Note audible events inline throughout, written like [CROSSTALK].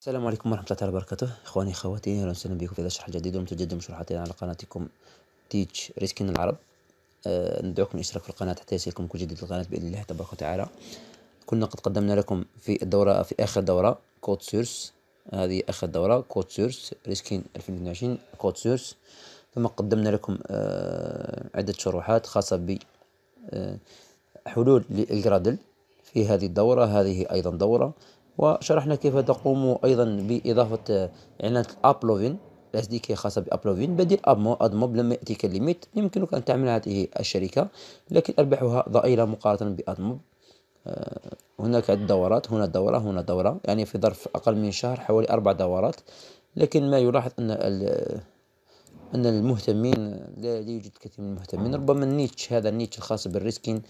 السلام عليكم ورحمة الله تعالى وبركاته إخواني أخواتي أهلا وسهلا بكم في هذا الشرح الجديد والمتجدد من على قناتكم تيتش ريسكين العرب أه ندعوكم الاشتراك في القناة حتى يصلكم كل جديد القناة بإذن الله تبارك وتعالى كنا قد قدمنا لكم في الدورة في آخر دورة كود سورس هذه آخر دورة كود سورس ريسكين 2022 كود سورس ثم قدمنا لكم أه عدة شروحات خاصة ب أه حلول للجرادل في هذه الدورة هذه أيضا دورة وشرحنا كيف تقوم أيضا بإضافة اعلان الأبلوفين الاس دي كي خاصه بابلوفين بديل ادموب لما ياتيك الليميت يمكنك ان تعمل هذه الشركه لكن ارباحها ضئيله مقارنه بادموب آه، هناك عدة دورات هنا دورة هنا دورة يعني في ظرف أقل من شهر حوالي أربع دورات لكن ما يلاحظ أن أن المهتمين لا يوجد كثير من المهتمين ربما النيتش هذا النيتش الخاص بالريسكين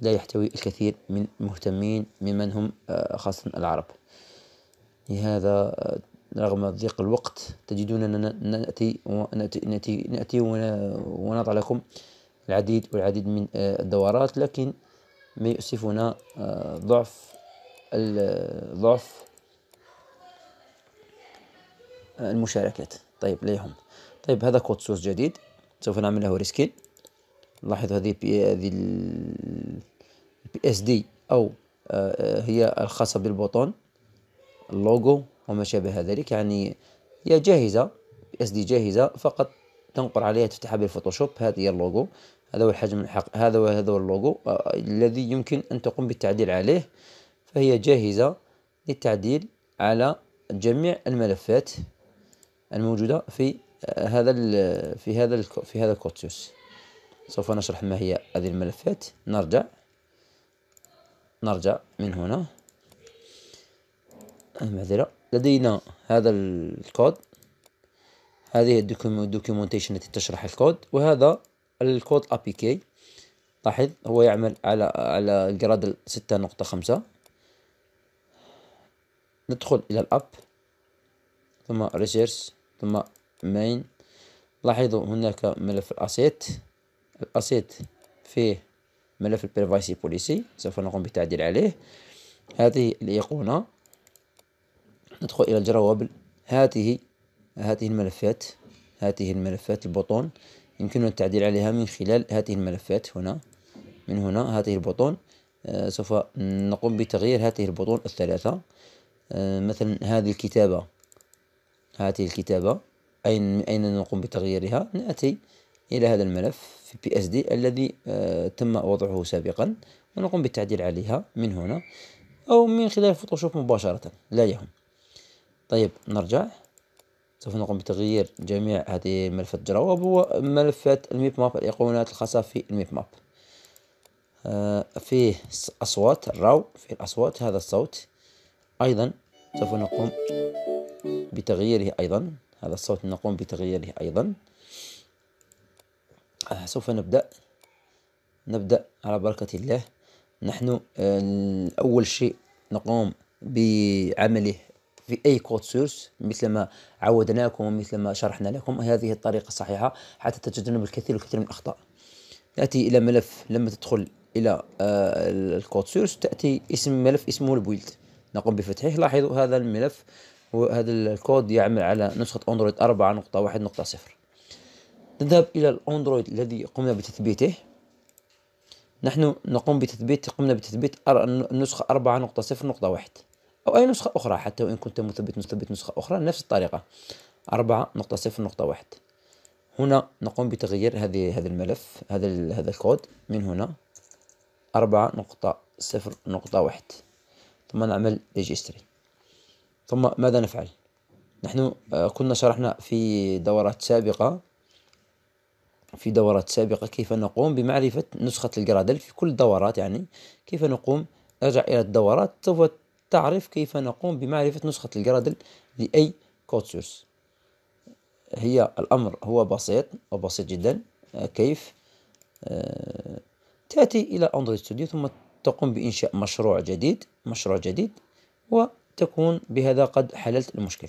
لا يحتوي الكثير من مهتمين ممن هم آه، خاصة العرب لهذا آه، رغم ضيق الوقت تجدوننا نأتي نأتي نأتي ونضع لكم العديد والعديد من آه، الدورات لكن ما يؤسفنا ضعف ضعف المشاركات طيب لا يهم طيب هذا كود سورس جديد سوف نعمل له ريسكين لاحظ هذه هذه بي اس دي أو آه، آه، هي الخاصة بالبوطون اللوجو وما شابه ذلك يعني هي جاهزة بي اس دي جاهزة فقط تنقر عليها تفتحها بالفوتوشوب هذه هي اللوجو هذا هو الحجم الحق هذا وهذا هو اللوجو آه، الذي يمكن أن تقوم بالتعديل عليه فهي جاهزة للتعديل على جميع الملفات الموجودة في هذا في هذا في هذا الكورسوس سوف نشرح ما هي هذه الملفات نرجع نرجع من هنا المعذرة لدينا هذا الكود هذه الدوكيومنتيشن التي تشرح الكود وهذا الكود ابي كي لاحظ هو يعمل على على الجراد ستة نقطة خمسة ندخل إلى الأب ثم ريسيرش ثم مين لاحظوا هناك ملف الأسيت الأسيت فيه ملف البريفاسي بوليسي سوف نقوم بالتعديل عليه هذه الأيقونة ندخل إلى الجراوب هذه هذه الملفات هذه الملفات البطون يمكننا التعديل عليها من خلال هذه الملفات هنا من هنا هذه البطون آه، سوف نقوم بتغيير هذه البطون الثلاثة آه، مثلا هذه الكتابة هذه الكتابة أين أين نقوم بتغييرها نأتي إلى هذا الملف بي اس دي الذي آه، تم وضعه سابقا ونقوم بالتعديل عليها من هنا أو من خلال فوتوشوب مباشرة لا يهم طيب نرجع سوف نقوم بتغيير جميع هذه ملفات جراوب وملفات الميب ماب الأيقونات الخاصة في الميب ماب آه، فيه أصوات الراو في الأصوات هذا الصوت أيضا سوف نقوم بتغييره أيضا هذا الصوت نقوم بتغييره أيضا آه، سوف نبدأ نبدأ على بركة الله نحن آه، أول شيء نقوم بعمله في أي كود سورس مثل ما عودناكم ومثل ما شرحنا لكم هذه الطريقة الصحيحة حتى تتجنب الكثير الكثير من الأخطاء نأتي إلى ملف لما تدخل إلى آه، الكود سورس تأتي اسم ملف اسمه البويلد نقوم بفتحه لاحظوا هذا الملف وهذا الكود يعمل على نسخة أندرويد 4.1.0 نذهب إلى الأندرويد الذي قمنا بتثبيته نحن نقوم بتثبيت قمنا بتثبيت النسخة 4.0.1 أو أي نسخة أخرى حتى وإن كنت مثبت مثبت نسخة أخرى نفس الطريقة 4.0.1 هنا نقوم بتغيير هذه هذا الملف هذا هذا الكود من هنا 4.0.1 ثم نعمل ريجستري ثم ماذا نفعل؟ نحن آه، كنا شرحنا في دورات سابقة في دورات سابقة كيف نقوم بمعرفة نسخة الجرادل في كل الدورات يعني كيف نقوم ارجع إلى الدورات سوف تعرف كيف نقوم بمعرفة نسخة الجرادل لأي كود سورس هي الأمر هو بسيط وبسيط جدا كيف آه، تأتي إلى أندرويد ستوديو ثم تقوم بإنشاء مشروع جديد مشروع جديد وتكون بهذا قد حللت المشكل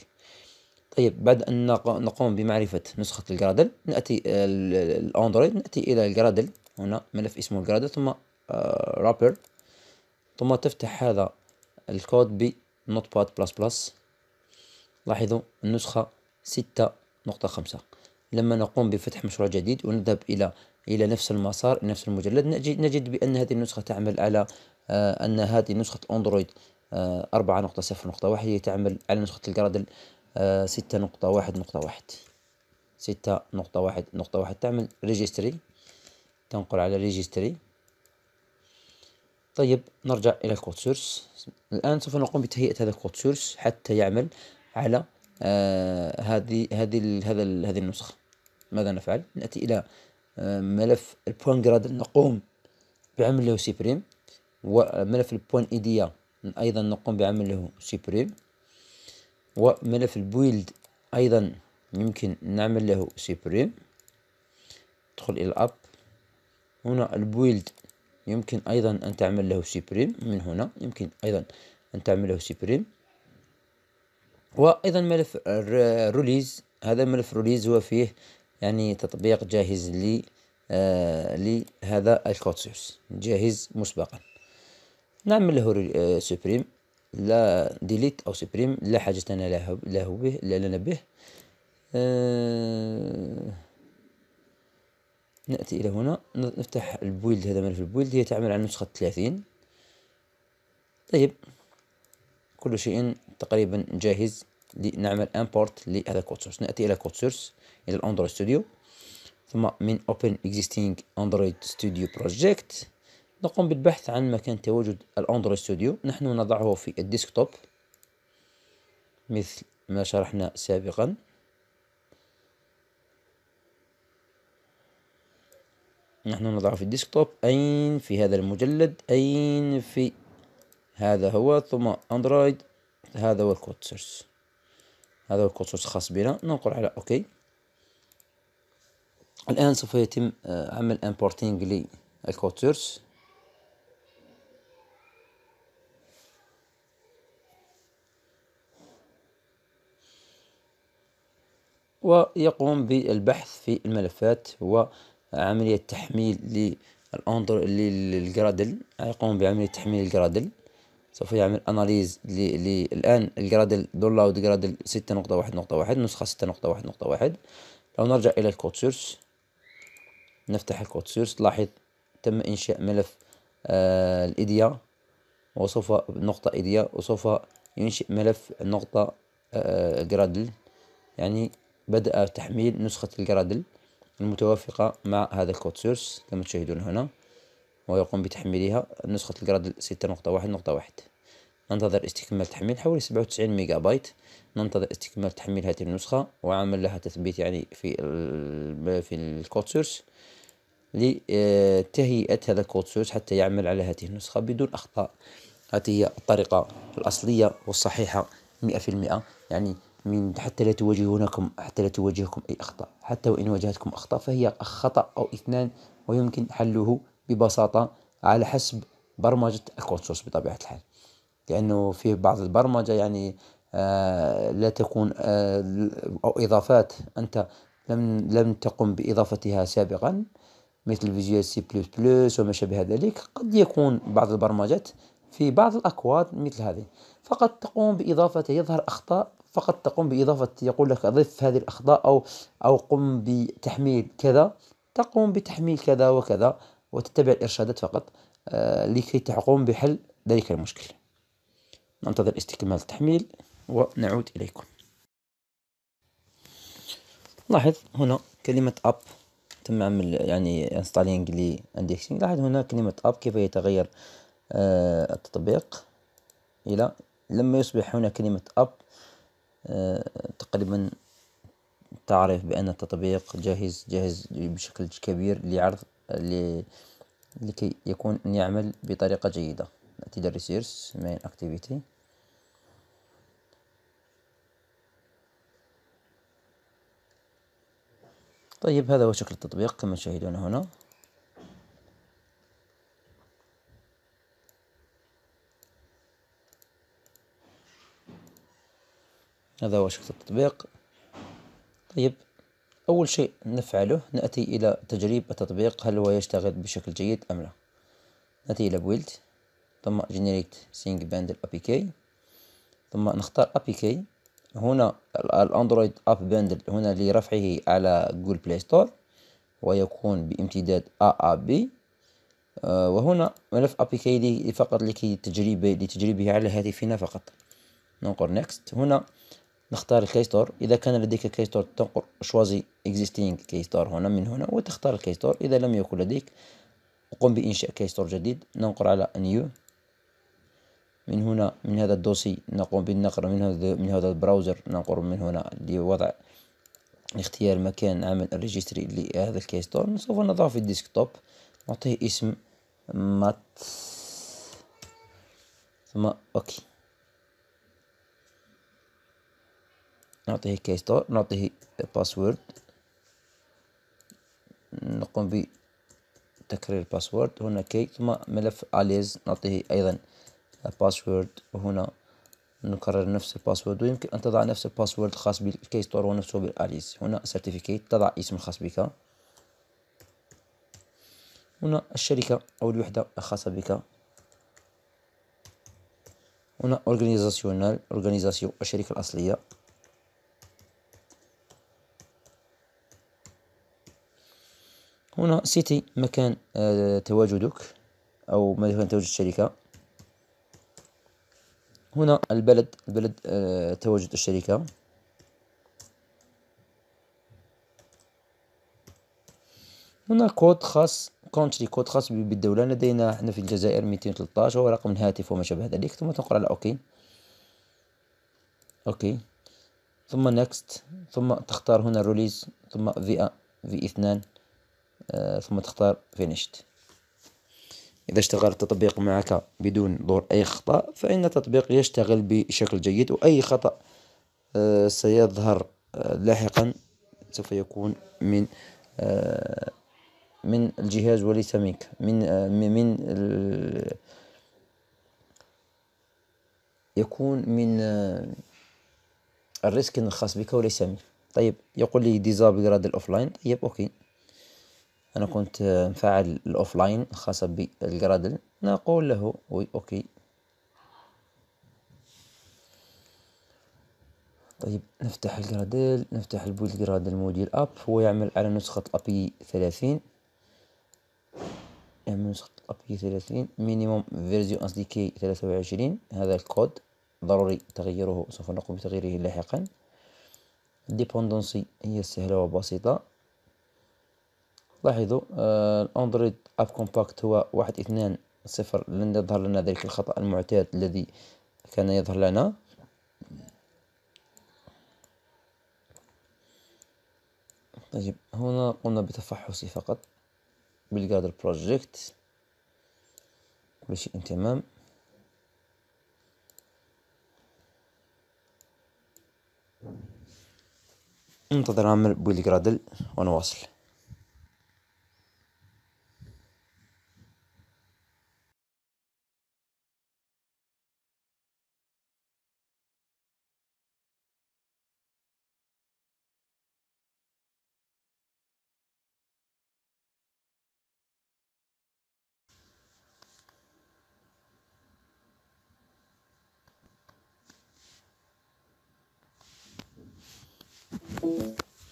طيب بعد أن نقوم بمعرفة نسخة الجرادل نأتي الأندرويد نأتي إلى الجرادل هنا ملف اسمه الجرادل ثم رابر آه، ثم تفتح هذا الكود ب نوت باد بلس بلس لاحظوا النسخة ستة نقطة خمسة لما نقوم بفتح مشروع جديد ونذهب إلى إلى نفس المسار نفس المجلد نجد, نجد بأن هذه النسخة تعمل على آه، أن هذه نسخة أندرويد 4.0.1 آه، هي تعمل على نسخة الجرادل آه، ستة نقطة واحد نقطة واحد ستة نقطة واحد نقطة واحد تعمل ريجستري تنقل على ريجستري طيب نرجع إلى الكود سورس الآن سوف نقوم بتهيئة هذا الكود سورس حتى يعمل على آه هذه هذه هذا هذه النسخة ماذا نفعل؟ نأتي إلى آه ملف البوان جراد نقوم بعمل له سيبريم وملف البوان إيديا أيضا نقوم بعمل له سيبريم وملف البويلد أيضا يمكن نعمل له سيبريم ادخل إلى الأب هنا البويلد يمكن أيضا أن تعمل له سيبريم من هنا يمكن أيضا أن تعمل له سيبريم وأيضا ملف الروليز هذا ملف روليز هو فيه يعني تطبيق جاهز لي آه لهذا الكود سورس جاهز مسبقا نعمل له سوبريم لا ديليت او سبريم لا حاجة لنا له, له به لا لنا به آه نأتي إلى هنا نفتح البويلد هذا ملف البويلد هي تعمل على نسخة ثلاثين طيب كل شيء تقريبا جاهز لنعمل امبورت لهذا كود سورس نأتي إلى كود سورس إلى الأندرويد ستوديو ثم من open existing android studio project نقوم بالبحث عن مكان تواجد الأندرويد ستوديو نحن نضعه في الديسكتوب مثل ما شرحنا سابقا نحن نضعه في الديسكتوب أين في هذا المجلد أين في هذا هو ثم أندرويد هذا هو الكود سورس هذا هو الكود سورس الخاص بنا ننقر على أوكي الآن سوف يتم آه، عمل امبورتينج للكود سورس ويقوم بالبحث في الملفات وعملية تحميل للأنظر للجرادل يقوم بعملية تحميل الجرادل سوف يعمل اناليز الان الجرادل ستة نقطة واحد نقطة واحد نسخه ستة نقطة نقطة واحد واحد لو نرجع الى الكود سورس نفتح الكود سورس لاحظ تم انشاء ملف آه الايديا وسوف نقطة ايديا وسوف ينشئ ملف نقطة آه جرادل يعني بدأ تحميل نسخة الجرادل المتوافقة مع هذا الكود سورس كما تشاهدون هنا ويقوم بتحميلها نسخة الجرادل ستة نقطة نقطة واحد واحد ننتظر استكمال تحميل حوالي سبعة وتسعين ميجا بايت ننتظر استكمال تحميل هذه النسخة وعمل لها تثبيت يعني في في الكود سورس لتهيئة هذا الكود سورس حتى يعمل على هذه النسخة بدون أخطاء هذه هي الطريقة الأصلية والصحيحة مئة في المئة يعني من حتى لا تواجهونكم حتى لا تواجهكم أي أخطاء حتى وإن واجهتكم أخطاء فهي خطأ أو اثنان ويمكن حله ببساطة على حسب برمجة الكود سورس بطبيعة الحال لأنه في بعض البرمجة يعني آه لا تكون آه أو إضافات أنت لم لم تقم بإضافتها سابقا مثل فيجوال سي بلس بلس وما شابه ذلك قد يكون بعض البرمجات في بعض الأكواد مثل هذه فقط تقوم بإضافة يظهر أخطاء فقط تقوم بإضافة يقول لك أضف هذه الأخطاء أو أو قم بتحميل كذا تقوم بتحميل كذا وكذا وتتبع الإرشادات فقط آه، لكي تقوم بحل ذلك المشكل ننتظر استكمال التحميل ونعود إليكم لاحظ هنا كلمة up تم عمل يعني انستالينج لي اندكسينج لاحظ هنا كلمة up كيف يتغير آه، التطبيق إلى لما يصبح هنا كلمة up تقريبا تعرف بأن التطبيق جاهز جاهز بشكل كبير لعرض لكي يكون يعمل بطريقة جيدة نأتي للريسيرس مين اكتيفيتي طيب هذا هو شكل التطبيق كما تشاهدون هنا هذا هو شكل التطبيق طيب أول شيء نفعله نأتي إلى تجريب التطبيق هل هو يشتغل بشكل جيد أم لا نأتي إلى بويلت ثم جنريت سينج باندل أبي ثم نختار أبي هنا الأندرويد أب باندل هنا لرفعه على جوجل بلاي ستور ويكون بامتداد AAB آه وهنا ملف أبي فقط لكي تجريبه لتجريبه على هاتفنا فقط ننقر نيكست هنا نختار الكيستور إذا كان لديك كيستور تنقر شوازي existing كيستور هنا من هنا وتختار الكيستور إذا لم يكن لديك قم بإنشاء كيستور جديد ننقر على نيو من هنا من هذا الدوسي نقوم بالنقر من هذا من هذا البراوزر ننقر من هنا لوضع اختيار مكان عمل الريجستري لهذا الكيستور سوف نضعه في الديسكتوب نعطيه اسم مات ثم اوكي نعطيه كي ستور نعطيه باسورد نقوم بتكرير الباسورد هنا كي ثم ملف اليز نعطيه ايضا باسورد وهنا نكرر نفس الباسورد ويمكن ان تضع نفس الباسورد الخاص بالكي ستور ونفسه بالاليز هنا سيرتيفيكيت تضع اسم الخاص بك هنا الشركة او الوحدة الخاصة بك هنا اورغانيزاسيونال اورغانيزاسيون الشركة الاصلية هنا سيتي مكان آه، تواجدك أو مكان تواجد الشركة هنا البلد البلد آه، تواجد الشركة هنا كود خاص كونتري كود خاص بالدولة لدينا احنا في الجزائر 213 هو رقم الهاتف وما شابه ذلك ثم تنقر على اوكي اوكي ثم نكست ثم تختار هنا الروليز ثم في في اثنان آه، ثم تختار فينيشت إذا اشتغل التطبيق معك بدون ظهور أي خطأ فإن التطبيق يشتغل بشكل جيد وأي خطأ آه، سيظهر آه، لاحقا سوف يكون من من الجهاز وليس منك من من يكون من الريسك الخاص بك وليس منك طيب يقول لي ديزابل هذا الاوفلاين طيب اوكي أنا كنت مفعل الأوفلاين الخاصة بالجرادل نقول له وي أوكي طيب نفتح الجرادل نفتح البولد جرادل موديل أب هو يعمل على نسخة الأبي ثلاثين يعمل نسخة الأبي ثلاثين مينيموم فيرجن اس دي كي ثلاثة هذا الكود ضروري تغييره سوف نقوم بتغييره لاحقا ديبوندونسي هي سهلة وبسيطة لاحظوا اندرويد اب كومباكت هو واحد اثنان صفر لن يظهر لنا ذلك الخطأ المعتاد الذي كان يظهر لنا طيب هنا قمنا بتفحصه فقط بالجادر بروجكت كل شيء تمام انتظر عمل بويل جرادل ونواصل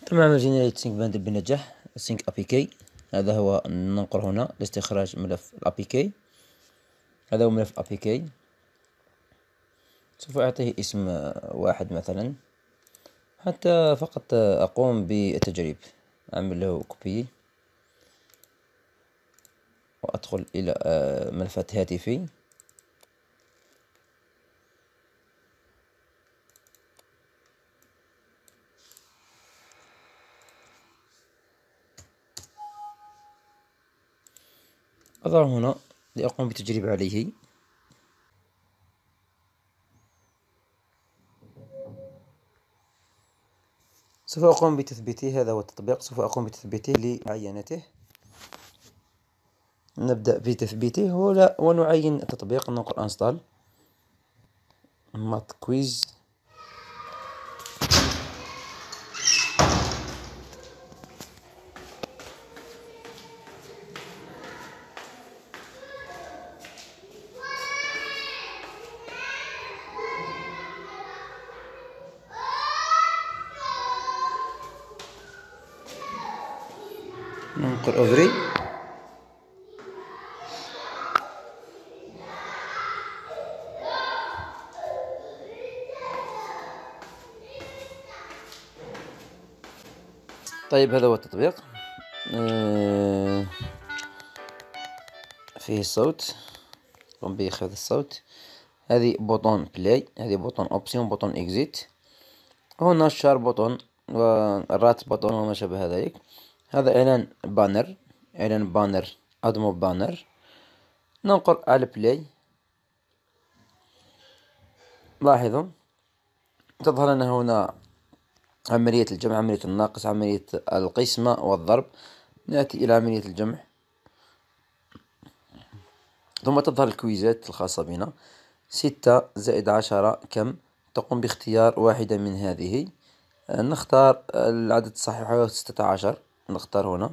تم عمل جنريت سينك باند بنجاح سينك ابي كي هذا هو ننقر هنا لاستخراج ملف الابي كي هذا هو ملف ابي كي سوف اعطيه اسم واحد مثلا حتى فقط اقوم بالتجريب اعمل له كوبي وادخل الى ملفات هاتفي أضع هنا لأقوم بتجريب عليه سوف أقوم بتثبيته هذا هو التطبيق سوف أقوم بتثبيته لعينته نبدأ بتثبيته ونعين التطبيق نقول انستال مات كويز طيب هذا هو التطبيق آه، فيه الصوت قم بإخذ الصوت هذه بوطون بلاي هذه بوطون اوبسيون بوطون اكزيت هنا الشار بوطون والرات بوطون وما شابه ذلك هذا اعلان بانر اعلان بانر ادمو بانر ننقر على بلاي لاحظوا تظهر لنا هنا عملية الجمع عملية الناقص عملية القسمة والضرب نأتي إلى عملية الجمع ثم تظهر الكويزات الخاصة بنا ستة زائد عشرة كم تقوم باختيار واحدة من هذه آه، نختار آه، العدد الصحيح هو ستة عشر نختار هنا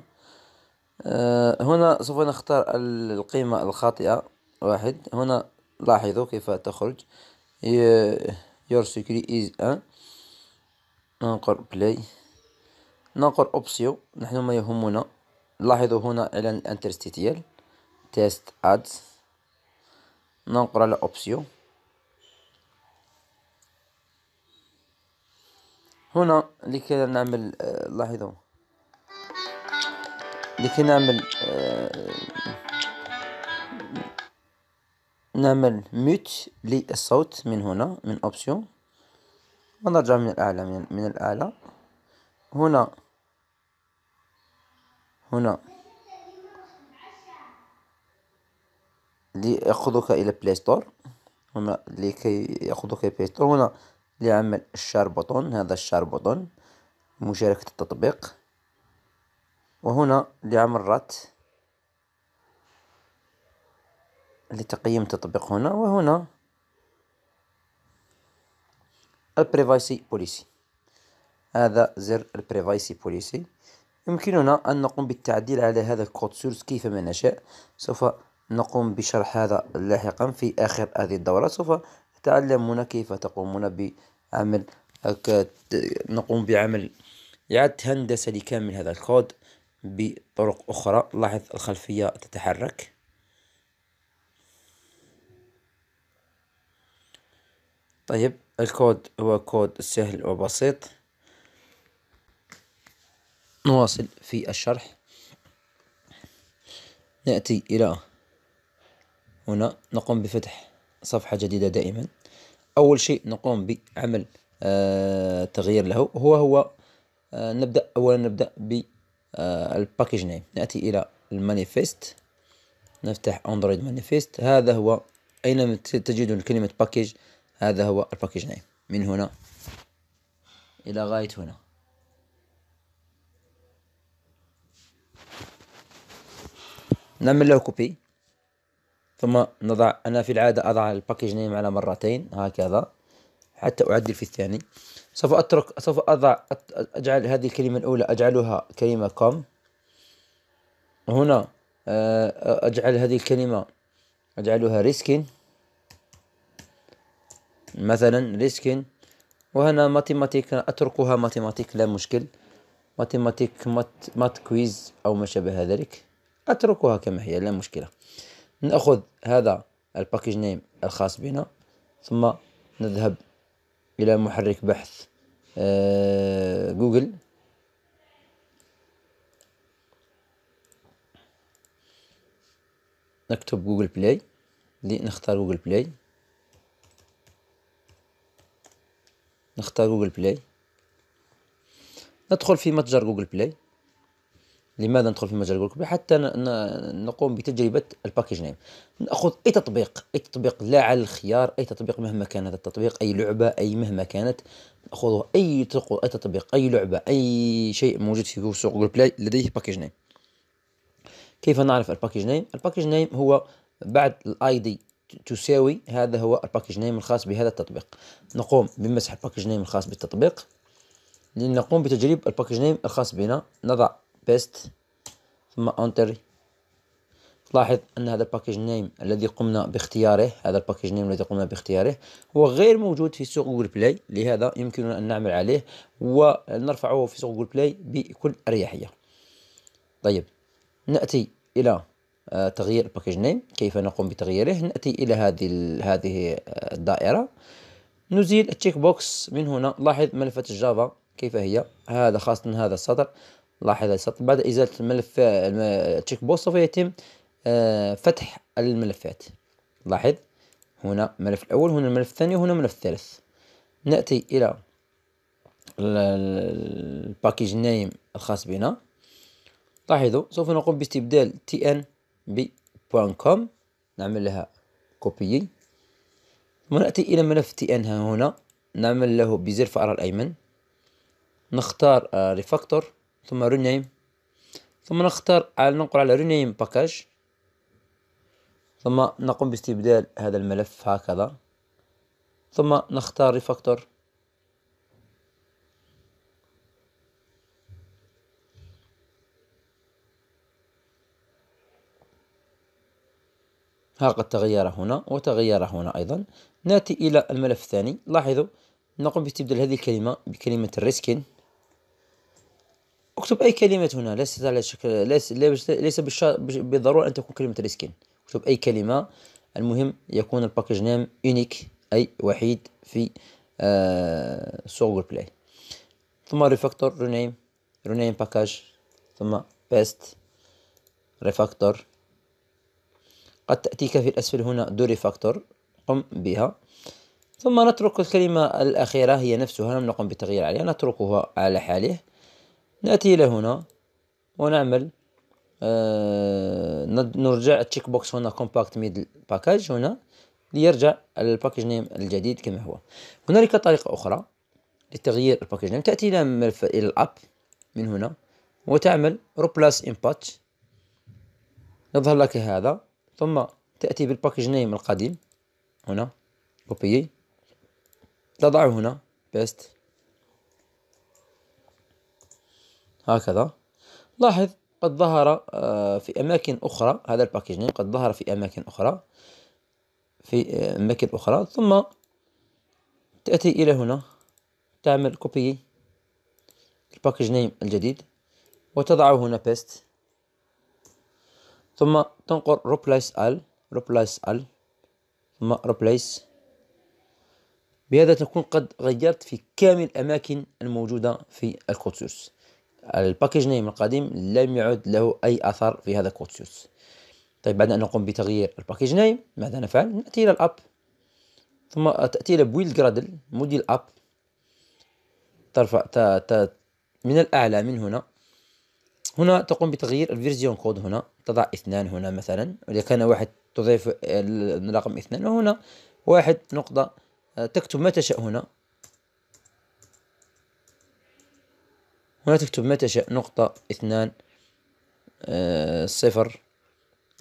آه، هنا سوف نختار القيمة الخاطئة واحد هنا لاحظوا كيف تخرج your security is ننقر بلاي ننقر اوبسيو نحن ما يهمنا لاحظوا هنا اعلان الانترستيتيال تيست ادز ننقر على اوبسيو هنا لكي نعمل آه، لاحظوا لكي نعمل آه، نعمل ميوت للصوت من هنا من اوبسيون ونرجع من الأعلى من, من الأعلى هنا هنا ليأخذك إلى بلاي ستور هنا لكي يأخذك إلى بلاي ستور هنا لعمل الشار بوتون هذا الشار بوتون مشاركة التطبيق وهنا لعمل رات لتقييم التطبيق هنا وهنا البريفايسي بوليسي هذا زر البريفايسي بوليسي يمكننا أن نقوم بالتعديل على هذا الكود سورس كيفما نشاء سوف نقوم بشرح هذا لاحقا في آخر هذه الدورة سوف تعلمون كيف تقومون بعمل نقوم بعمل إعادة هندسة لكامل هذا الكود بطرق أخرى لاحظ الخلفية تتحرك طيب الكود هو كود سهل وبسيط نواصل في الشرح نأتي إلى هنا نقوم بفتح صفحة جديدة دائما أول شيء نقوم بعمل آه تغيير له هو هو آه نبدأ أولا نبدأ بالباكج آه، نيم نأتي إلى المانيفيست نفتح اندرويد مانيفيست هذا هو أين تجدون كلمة باكج هذا هو الباكج نيم من هنا إلى غاية هنا نعمل له كوبي ثم نضع أنا في العادة أضع الباكج نيم على مرتين هكذا حتى أعدل في الثاني سوف أترك سوف أضع أجعل هذه الكلمة الأولى أجعلها كلمة كوم هنا آه، أجعل هذه الكلمة أجعلها ريسكين مثلا ريسكين وهنا ماتيماتيك أتركها ماتيماتيك لا مشكل ماتيماتيك مات, مات كويز أو ما شابه ذلك أتركها كما هي لا مشكلة نأخذ هذا الباكج نيم الخاص بنا ثم نذهب إلى محرك بحث آه، جوجل نكتب جوجل بلاي لنختار جوجل بلاي نختار جوجل بلاي ندخل في متجر جوجل بلاي لماذا ندخل في متجر جوجل بلاي حتى نقوم بتجربة الباكيج نيم نأخذ أي تطبيق أي تطبيق لا على الخيار أي تطبيق مهما كان هذا التطبيق أي لعبة أي مهما كانت نأخذه أي أي تطبيق أي لعبة أي شيء موجود في سوق جوجل بلاي لديه باكيج نيم كيف نعرف الباكيج نيم الباكيج نيم هو بعد الاي دي تساوي هذا هو الباكج نيم الخاص بهذا التطبيق نقوم بمسح الباكج نيم الخاص بالتطبيق لنقوم بتجريب الباكج نيم الخاص بنا نضع بيست ثم انتر تلاحظ ان هذا الباكج نيم الذي قمنا باختياره هذا الباكج نيم الذي قمنا باختياره هو غير موجود في سوق جوجل بلاي لهذا يمكننا ان نعمل عليه ونرفعه في سوق جوجل بلاي بكل اريحيه طيب ناتي الى تغيير الباكج نيم كيف نقوم بتغييره نأتي إلى هذه هذه آه، الدائرة نزيل التشيك بوكس من هنا لاحظ ملفة الجافا كيف هي هذا خاصة هذا السطر لاحظ السطر بعد إزالة الملف التشيك بوكس سوف يتم آه، فتح الملفات لاحظ هنا الملف الأول هنا الملف الثاني وهنا الملف الثالث نأتي إلى الباكيج نيم الخاص بنا لاحظوا سوف نقوم باستبدال تي ان بي.com نعمل لها كوبي ونأتي إلى ملف تي إن هنا نعمل له بزر فأر الأيمن نختار ريفاكتور آه، ثم رينيم ثم نختار على آه، ننقل على رينيم باكاج ثم نقوم باستبدال هذا الملف هكذا ثم نختار ريفاكتور ها قد تغير هنا وتغير هنا أيضا نأتي إلى الملف الثاني لاحظوا نقوم باستبدال هذه الكلمة بكلمة الريسكين اكتب أي كلمة هنا ليس على شكل ليس ليس بالضرورة أن تكون كلمة ريسكين اكتب أي كلمة المهم يكون الباكج نيم يونيك أي وحيد في آه جوجل بلاي ثم ريفاكتور رونيم رونيم باكاج ثم بيست ريفاكتور قد تأتيك في الأسفل هنا دوري فاكتور قم بها ثم نترك الكلمة الأخيرة هي نفسها لم نقم بالتغيير عليها نتركها على حاله نأتي إلى هنا ونعمل آه نرجع تشيك بوكس هنا كومباكت ميدل باكاج هنا ليرجع الباكج نيم الجديد كما هو هنالك طريقة أخرى لتغيير الباكج نيم تأتي إلى ملف إلى الأب من هنا وتعمل روبلاس إمباتش يظهر لك هذا ثم تأتي بالباكج نيم القديم هنا كوبيي تضعه هنا بيست هكذا لاحظ قد ظهر آه، في أماكن أخرى هذا الباكج نيم قد ظهر في أماكن أخرى في آه، أماكن أخرى ثم تأتي إلى هنا تعمل كوبي الباكج نيم الجديد وتضعه هنا بيست ثم تنقر replace all replace all ثم replace بهذا تكون قد غيرت في كامل الأماكن الموجودة في الكود سورس الباكج نيم القديم لم يعد له أي أثر في هذا الكود سورس طيب بعد أن نقوم بتغيير الباكج نيم ماذا نفعل؟ نأتي إلى الأب ثم تأتي إلى بويل جرادل موديل الأب ترفع ت... ت... من الأعلى من هنا هنا تقوم بتغيير الفيرجن كود هنا تضع اثنان هنا مثلا وإذا كان واحد تضيف الرقم اثنان وهنا واحد نقطة آه، تكتب ما تشاء هنا هنا تكتب ما تشاء نقطة اثنان آه، صفر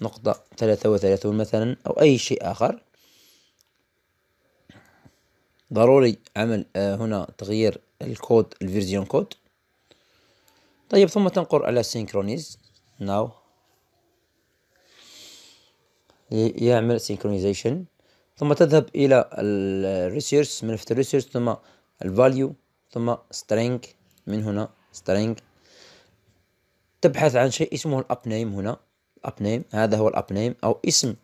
نقطة ثلاثة وثلاثون مثلا أو أي شيء آخر ضروري عمل آه، هنا تغيير الكود الفيرجن كود طيب ثم تنقر على سينكرونيز ناو يعمل سينكرونيزيشن ثم تذهب الى الريسيرش ملف الريسيرش ثم الفاليو ثم string من هنا string تبحث عن شيء اسمه الاب نيم هنا الاب نيم هذا هو الاب نيم او اسم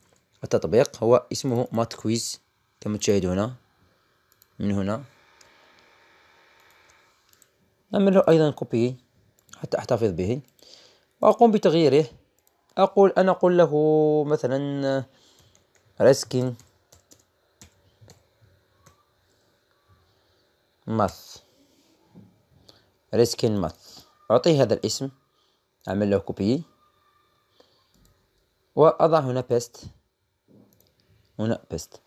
التطبيق هو اسمه مات كويز كما تشاهد هنا من هنا نعمل له ايضا كوبي حتى احتفظ به واقوم بتغييره أقول أنا أقول له مثلا ريسكين ماث ريسكين ماث أعطيه هذا الاسم أعمل له كوبي وأضع هنا بيست هنا بيست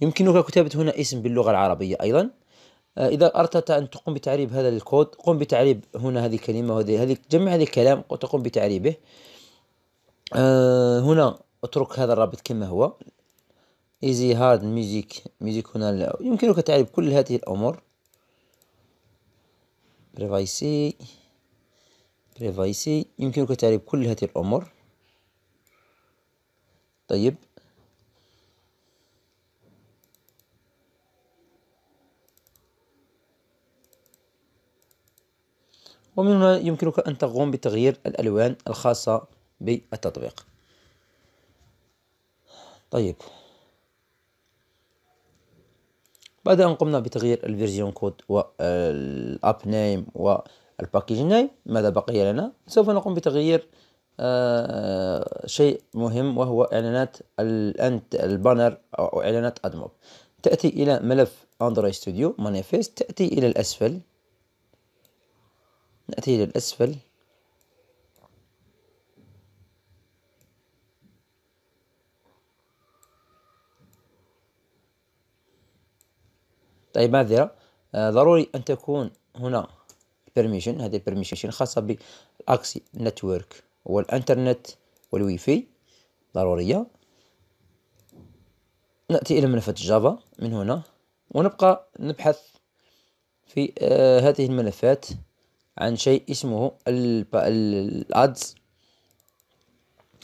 يمكنك كتابة هنا اسم باللغة العربية أيضا آه، إذا أردت أن تقوم بتعريب هذا الكود قم بتعريب هنا هذه الكلمة وهذه هذه جمع هذه الكلام وتقوم بتعريبه آه، هنا اترك هذا الرابط كما هو ايزي هارد ميوزيك ميوزيك هنا لا يمكنك تعريب كل هذه الامور بريفايسي بريفايسي يمكنك تعريب كل هذه الامور طيب ومن هنا يمكنك أن تقوم بتغيير الألوان الخاصة بالتطبيق طيب بعد أن قمنا بتغيير الفيرجن كود والاب نيم والباكيج نيم ماذا بقي لنا؟ سوف نقوم بتغيير آه شيء مهم وهو إعلانات الأنت البانر أو إعلانات أدموب تأتي إلى ملف أندرويد ستوديو مانيفيست تأتي إلى الأسفل نأتي إلى الأسفل أي طيب، معذرة آه، ضروري أن تكون هنا بيرميشن هذه بيرميشن خاصة بالأكسي نتورك والإنترنت والواي فاي ضرورية نأتي إلى ملفات جافا من هنا ونبقى نبحث في آه هذه الملفات عن شيء اسمه الادز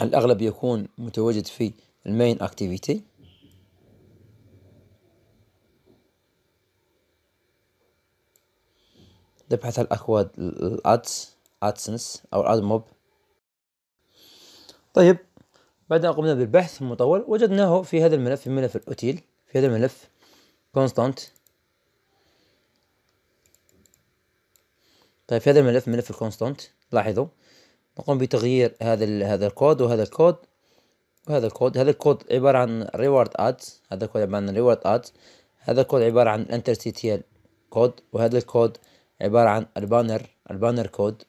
الأغلب يكون متواجد في المين اكتيفيتي نبحث على الأكواد الأدس أدسنس أو الأدموب طيب بعد أن قمنا بالبحث المطول وجدناه في هذا الملف في ملف الأوتيل في هذا الملف كونستانت طيب في هذا الملف ملف الكونستانت لاحظوا نقوم بتغيير هذا هذا الكود وهذا الكود وهذا الكود هذا الكود عبارة عن ريورد ads هذا الكود عبارة عن ريورد ads هذا الكود عبارة عن interstitial كود وهذا الكود عبارة عن البانر البانر كود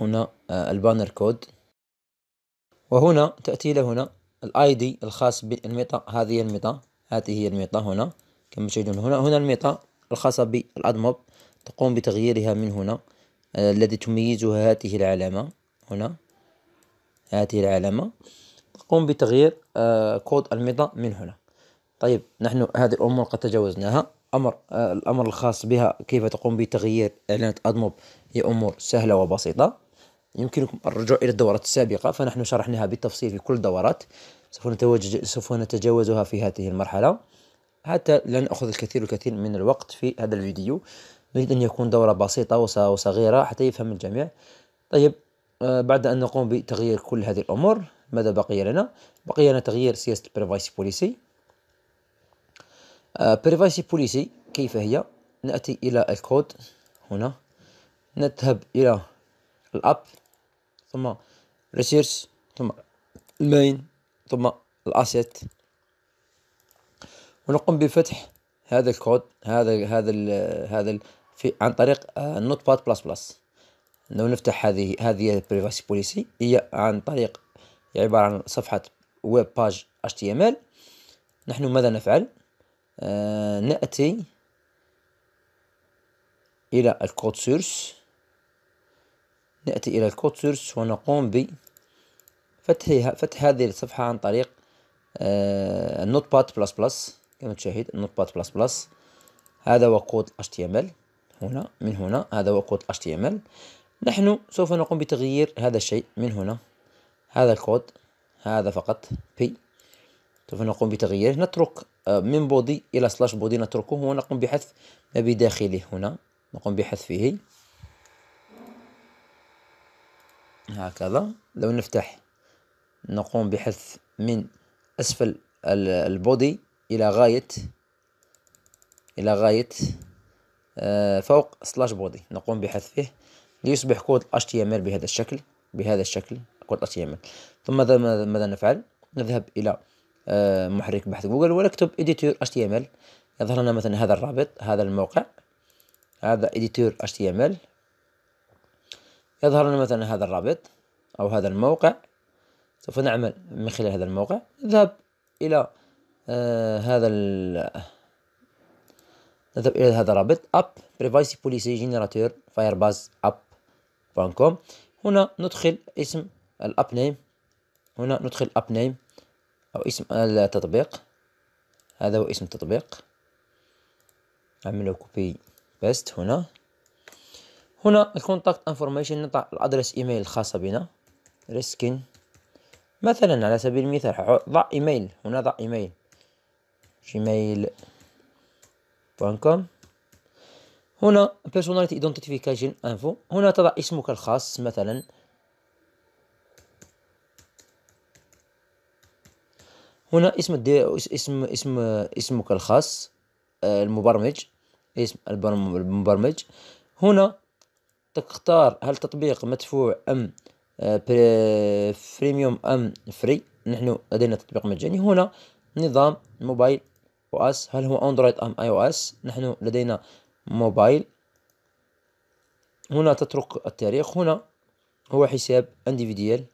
هنا آه، البانر كود وهنا تأتي لهنا الاي دي الخاص بالميتا هذه الميتا هذه هي الميتا هنا كما تشاهدون هنا هنا الميتا الخاصة بالأدموب تقوم بتغييرها من هنا آه، الذي تميزها هذه العلامة هنا هذه العلامة تقوم بتغيير آه، كود الميتا من هنا طيب نحن هذه الأمور قد تجاوزناها أمر الأمر الخاص بها كيف تقوم بتغيير إعلانات أدموب هي أمور سهلة وبسيطة يمكنكم الرجوع إلى الدورات السابقة فنحن شرحناها بالتفصيل في كل الدورات سوف سوف نتجاوزها في هذه المرحلة حتى لا نأخذ الكثير الكثير من الوقت في هذا الفيديو نريد أن يكون دورة بسيطة وصغيرة حتى يفهم الجميع طيب آه، بعد أن نقوم بتغيير كل هذه الأمور ماذا بقي لنا؟ بقي لنا تغيير سياسة البريفايسي بوليسي آه، privacy policy كيف هي نأتي إلى الكود هنا نذهب إلى الأب ثم ريسيرش ثم المين ثم الأسيت ونقوم بفتح هذا الكود هذا هذا الـ هذا الـ في عن طريق نوت باد بلس بلس لو نفتح هذه هذه البريفاسي بوليسي هي عن طريق عبارة عن صفحة ويب باج HTML نحن ماذا نفعل آه، نأتي إلى الكود سورس نأتي إلى الكود سورس ونقوم بفتحها فتح هذه الصفحة عن طريق النوت باد بلس بلس كما تشاهد النوت باد بلس بلس هذا هو كود HTML هنا من هنا هذا هو كود HTML نحن سوف نقوم بتغيير هذا الشيء من هنا هذا الكود هذا فقط بي سوف نقوم بتغييره نترك آه، من بودي الى سلاش بودي نتركه ونقوم بحذف ما بداخله هنا نقوم بحذفه هكذا لو نفتح نقوم بحذف من اسفل البودي الى غاية الى غاية آه، فوق سلاش بودي نقوم بحذفه ليصبح كود HTML بهذا الشكل بهذا الشكل كود HTML ثم ماذا ماذا نفعل نذهب الى آه، محرك بحث جوجل ولا اكتب اديتور اتش تي ام ال يظهر لنا مثلا هذا الرابط هذا الموقع هذا اديتور اتش تي ام ال يظهر لنا مثلا هذا الرابط او هذا الموقع سوف نعمل من خلال هذا الموقع نذهب الى آه هذا نذهب الى هذا الرابط اب بريفايسي بوليسي جينيراتور فايرباز اب كوم هنا ندخل اسم الاب نيم هنا ندخل اب نيم أو اسم التطبيق هذا هو اسم التطبيق نعملو كوبي بيست هنا هنا الكونتاكت انفورميشن نضع الادرس ايميل الخاصه بنا ريسكن مثلا على سبيل المثال ضع ايميل هنا ضع ايميل جيميل كوم هنا بيرسوناليتي ايدنتيفيكيشن انفو هنا تضع اسمك الخاص مثلا هنا اسم الدي... اسم اسم اسمك الخاص آه، المبرمج اسم المبرمج هنا تختار هل تطبيق مدفوع أم فريميوم آه، أم فري نحن لدينا تطبيق مجاني هنا نظام موبايل او اس هل هو اندرويد ام اي او اس نحن لدينا موبايل هنا تترك التاريخ هنا هو حساب انديفيديال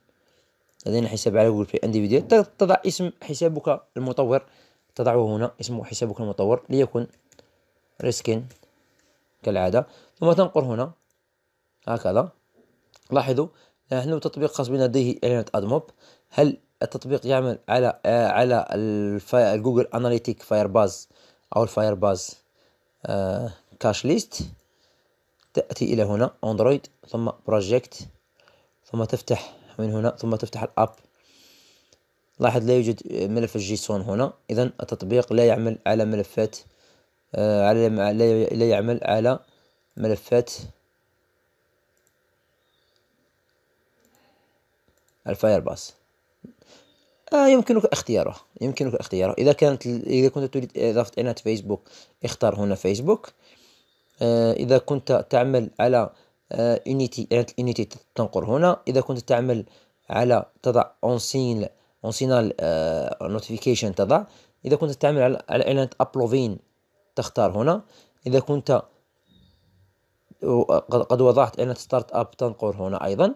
لدينا حساب على جوجل بلاي انديفيديا تضع اسم حسابك المطور تضعه هنا اسم حسابك المطور ليكن ريسكين كالعادة ثم تنقر هنا هكذا لاحظوا نحن تطبيق خاص بنا لديه اعلانات ادموب هل التطبيق يعمل على آه على الجوجل اناليتيك فاير باز او الفاير باز آه كاش ليست تاتي الى هنا اندرويد ثم بروجكت ثم تفتح من هنا ثم تفتح الاب لاحظ لا يوجد ملف الجيسون هنا اذا التطبيق لا يعمل على ملفات آه، على لا يعمل على ملفات باس آه يمكنك اختياره يمكنك اختياره اذا كانت اذا كنت تريد اضافه اعلانات فيسبوك اختار هنا فيسبوك آه اذا كنت تعمل على اونيتي آه، اعاده يونيتي تنقر هنا اذا كنت تعمل على تضع اون سينال اون سينال نوتيفيكيشن تضع اذا كنت تعمل على على اعلانات ابلوفين تختار هنا اذا كنت قد وضعت اعلانات ستارت اب تنقر هنا ايضا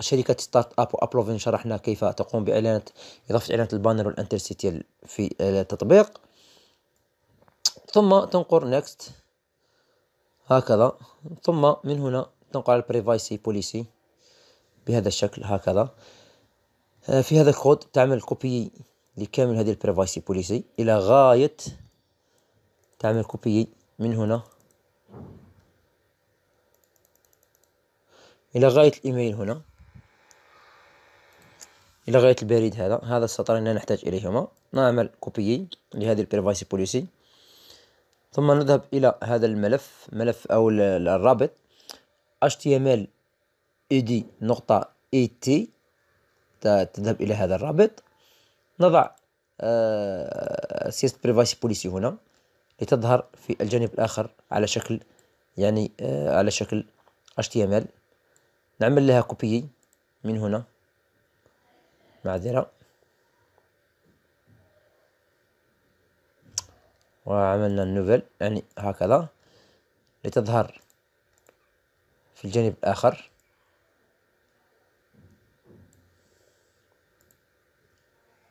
شركة ستارت اب وابلوفين شرحنا كيف تقوم باعلانات اضافة اعلانات البانر والانترسيتيال في آه، التطبيق ثم تنقر نكست هكذا ثم من هنا تنقل على البريفايسي بوليسي بهذا الشكل هكذا آه، في هذا الكود تعمل كوبي لكامل هذه البريفايسي بوليسي الى غايه تعمل كوبي من هنا الى غايه الايميل هنا الى غايه البريد هذا هذا السطرين لا نحتاج اليهما نعمل كوبي لهذه البريفايسي بوليسي ثم نذهب إلى هذا الملف ملف أو الرابط html id نقطة et تذهب إلى هذا الرابط نضع آه، سياسة بريفاسي بوليسي هنا لتظهر في الجانب الآخر على شكل يعني آه، على شكل HTML نعمل لها كوبي من هنا معذرة وعملنا النوفل يعني هكذا لتظهر في الجانب الآخر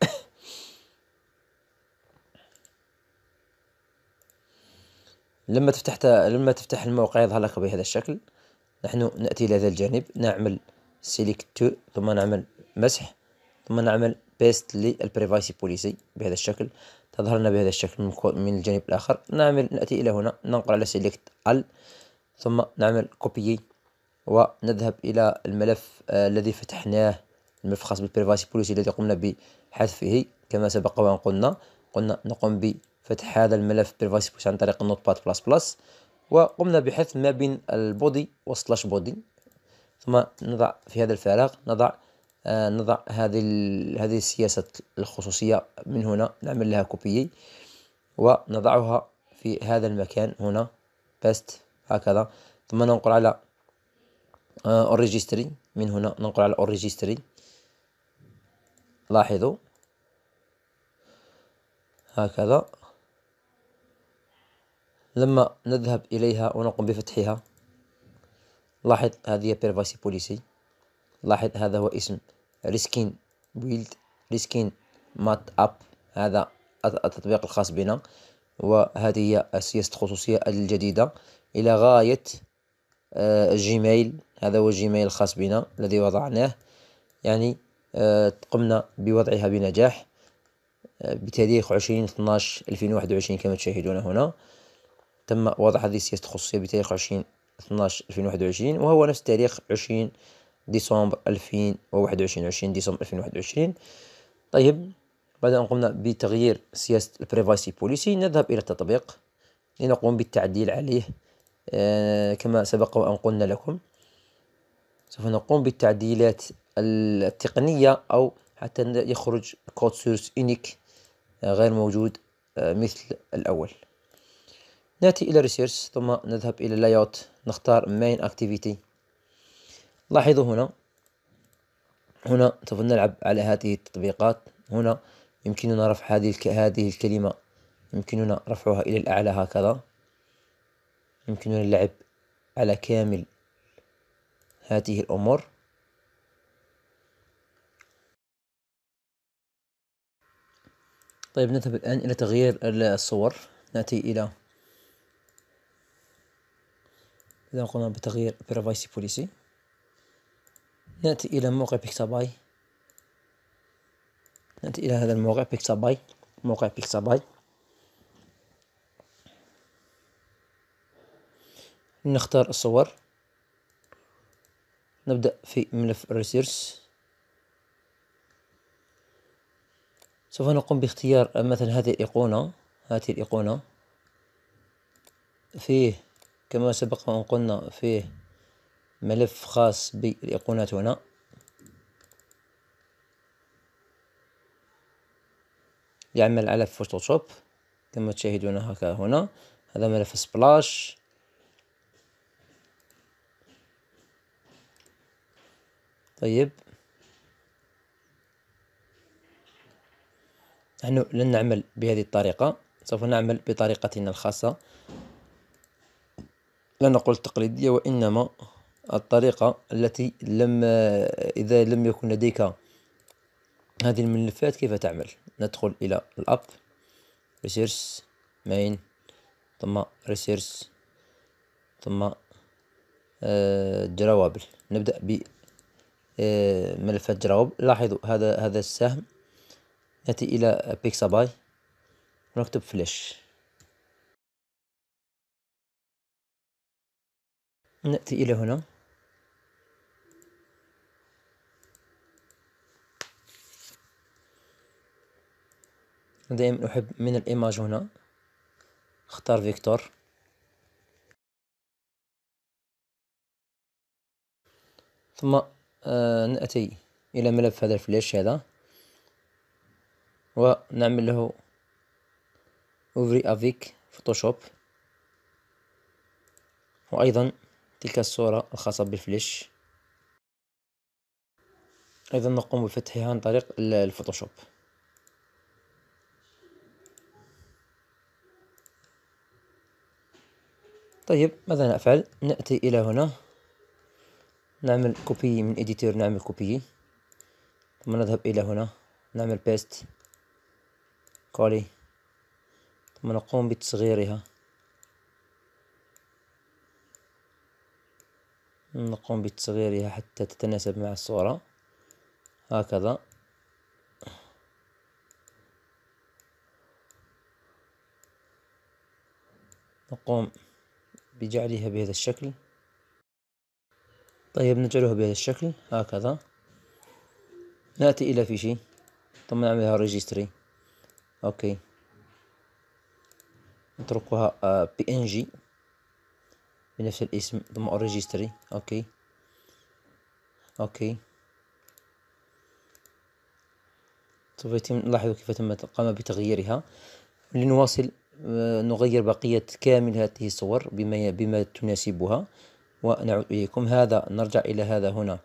[COUGHS] لما تفتح لما تفتح الموقع يظهر لك بهذا الشكل نحن نأتي إلى هذا الجانب نعمل select to ثم نعمل مسح ثم نعمل paste للبريفايسي بوليسي بهذا الشكل تظهر لنا بهذا الشكل من الجانب الآخر نعمل نأتي إلى هنا ننقل على select all ثم نعمل copy ونذهب إلى الملف آه، الذي فتحناه الملف الخاص بالبريفاسي بوليسي الذي قمنا بحذفه كما سبق وأن قلنا قلنا نقوم بفتح هذا الملف بريفاسي بوليسي عن طريق النوت باد بلس بلس وقمنا بحذف ما بين البودي وسلاش بودي ثم نضع في هذا الفراغ نضع آه، نضع هذه هذه السياسة الخصوصية من هنا نعمل لها كوبيي ونضعها في هذا المكان هنا بست هكذا ثم ننقل على اوريجستري آه، من هنا ننقل على اوريجستري لاحظوا هكذا لما نذهب إليها ونقوم بفتحها لاحظ هذه بيرفاسي بوليسي لاحظ هذا هو اسم ريسكين بيلد ريسكين مات اب هذا التطبيق الخاص بنا وهذه هي سياسة الخصوصية الجديدة إلى غاية جيميل آه، هذا هو جيميل الخاص بنا الذي وضعناه يعني آه، قمنا بوضعها بنجاح آه، بتاريخ عشرين اثناش ألفين واحد وعشرين كما تشاهدون هنا تم وضع هذه السياسة الخصوصية بتاريخ عشرين اثناش ألفين واحد وعشرين وهو نفس تاريخ عشرين ديسمبر 2021 20 ديسمبر 2021 طيب بعد أن قمنا بتغيير سياسة البريفاسي بوليسي نذهب إلى التطبيق لنقوم بالتعديل عليه آه، كما سبق وأن قلنا لكم سوف نقوم بالتعديلات التقنية أو حتى يخرج كود سورس انيك غير موجود آه، مثل الأول نأتي إلى ريسيرش ثم نذهب إلى لايوت نختار مين اكتيفيتي لاحظوا هنا هنا سوف نلعب على هذه التطبيقات هنا يمكننا رفع هذه الك... هذه الكلمة يمكننا رفعها إلى الأعلى هكذا يمكننا اللعب على كامل هذه الأمور طيب نذهب الآن إلى تغيير الصور نأتي إلى إذا قمنا بتغيير privacy policy نأتي إلى موقع بيكتاباي نأتي إلى هذا الموقع بيكتاباي موقع بيكتاباي نختار الصور نبدأ في ملف الريسيرس سوف نقوم باختيار مثلا هذه الأيقونة هذه الأيقونة فيه كما سبق وأن قلنا فيه ملف خاص بالأيقونات هنا يعمل على فوتوشوب كما تشاهدون هكا هنا هذا ملف سبلاش طيب نحن لن نعمل بهذه الطريقة سوف نعمل بطريقتنا الخاصة لا نقول التقليدية وإنما الطريقة التي لم إذا لم يكن لديك هذه الملفات كيف تعمل ندخل إلى الأب ريسيرش مين ثم ريسيرس ثم آه، جروابل نبدأ ب آه، ملفات جرواب لاحظوا هذا هذا السهم نأتي إلى بيكساباي ونكتب فلاش نأتي إلى هنا دائما أحب من الإيماج هنا اختار فيكتور ثم آه، نأتي إلى ملف هذا الفلاش هذا ونعمل له أوفري أفيك فوتوشوب وأيضا تلك الصورة الخاصة بالفلاش أيضا نقوم بفتحها عن طريق الفوتوشوب طيب ماذا نفعل نأتي إلى هنا نعمل كوبي من إديتور نعمل كوبي ثم نذهب إلى هنا نعمل بيست كولي ثم نقوم بتصغيرها نقوم بتصغيرها حتى تتناسب مع الصورة هكذا نقوم بجعلها بهذا الشكل طيب نجعلها بهذا الشكل هكذا نأتي إلى فيشي ثم نعملها ريجستري أوكي نتركها بي ان جي بنفس الاسم ثم ريجستري أوكي أوكي سوف يتم نلاحظ كيف تم قام بتغييرها لنواصل آه، نغير بقية كامل هذه الصور بما بما تناسبها ونعود إليكم هذا نرجع إلى هذا هنا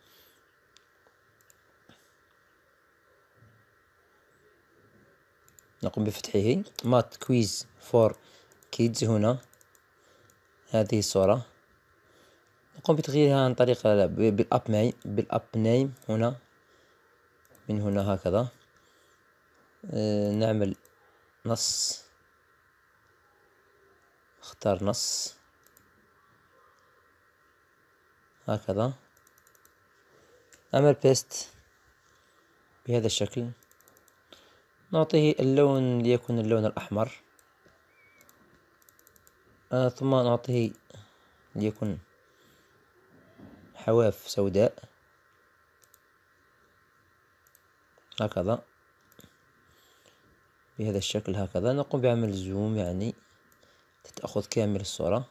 نقوم بفتحه مات كويز فور كيدز هنا هذه الصورة نقوم بتغييرها عن طريق بالاب نيم بالاب نيم هنا من هنا هكذا آه، نعمل نص اختار نص هكذا أعمل بيست بهذا الشكل نعطيه اللون ليكون اللون الأحمر آه ثم نعطيه ليكون حواف سوداء هكذا بهذا الشكل هكذا نقوم بعمل زوم يعني تأخذ كامل الصورة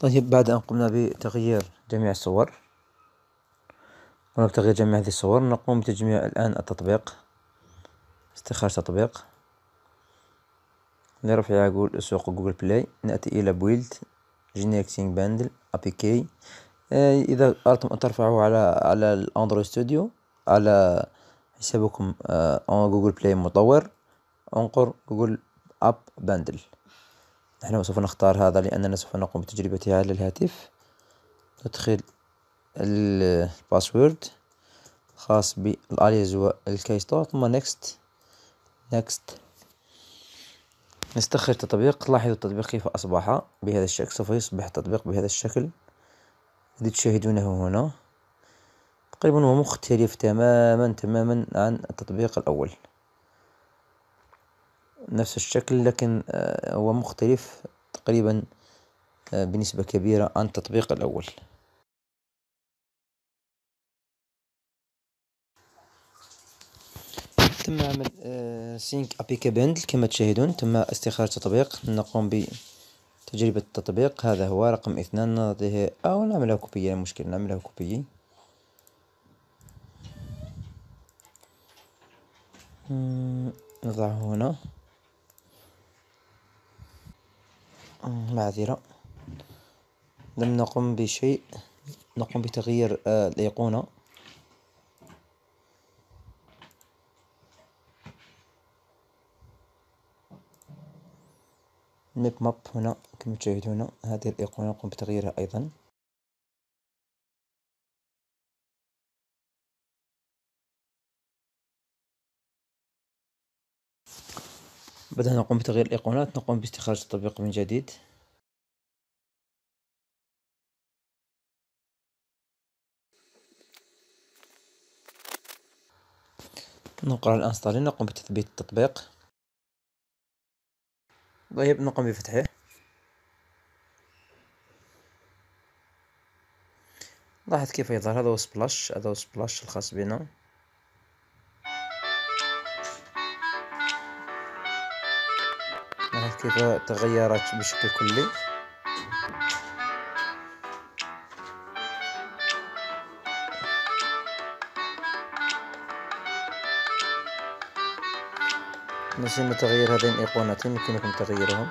طيب بعد أن قمنا بتغيير جميع الصور قمنا بتغيير جميع هذه الصور نقوم بتجميع الآن التطبيق استخراج تطبيق نرفع لرفع سوق جوجل بلاي نأتي إلى بويلد جينيكسينج باندل أبي كي إذا أردتم أن ترفعوه على على الأندرويد ستوديو على حسابكم آه، جوجل بلاي مطور انقر جوجل أب باندل نحن سوف نختار هذا لأننا سوف نقوم بتجربتها على الهاتف ندخل الباسورد خاص بالاليز والكيستور ثم نكست نكست نستخرج التطبيق لاحظوا التطبيق كيف أصبح بهذا الشكل سوف يصبح التطبيق بهذا الشكل الذي تشاهدونه هنا تقريبا هو مختلف تماما تماما عن التطبيق الأول نفس الشكل لكن آه، هو مختلف تقريبا آه، بنسبة كبيرة عن التطبيق الأول تم عمل سينك أبي كبند كما تشاهدون تم استخراج تطبيق نقوم بتجربة التطبيق هذا هو رقم اثنان نعطيه أو نعملها كوبية مشكلة نعملها كوبية نضعه هنا معذرة لم نقم بشيء نقوم بتغيير آه، الأيقونة ميب ماب هنا كما تشاهدون هذه الأيقونة نقوم بتغييرها أيضا بعدها نقوم بتغيير الأيقونات نقوم باستخراج التطبيق من جديد نقرأ الانستالين نقوم بتثبيت التطبيق طيب نقوم بفتحه لاحظ كيف يظهر هذا هو سبلاش هذا هو سبلاش الخاص بنا كيف تغيرت بشكل كلي نسينا تغيير هذين الأيقونتين يمكنكم تغييرهم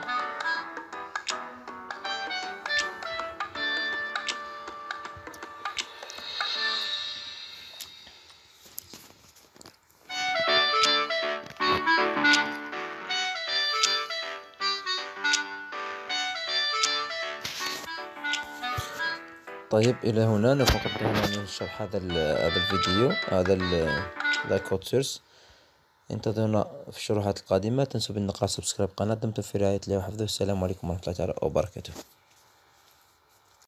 طيب الى هنا نفقد هنا نشرح هذا هذا الفيديو هذا الكود سيرس انتظرونا في الشروحات القادمه تنسوا بالنقاط سبسكرايب قناه دمتم في رعايه الله وحفظه السلام عليكم ورحمه الله وبركاته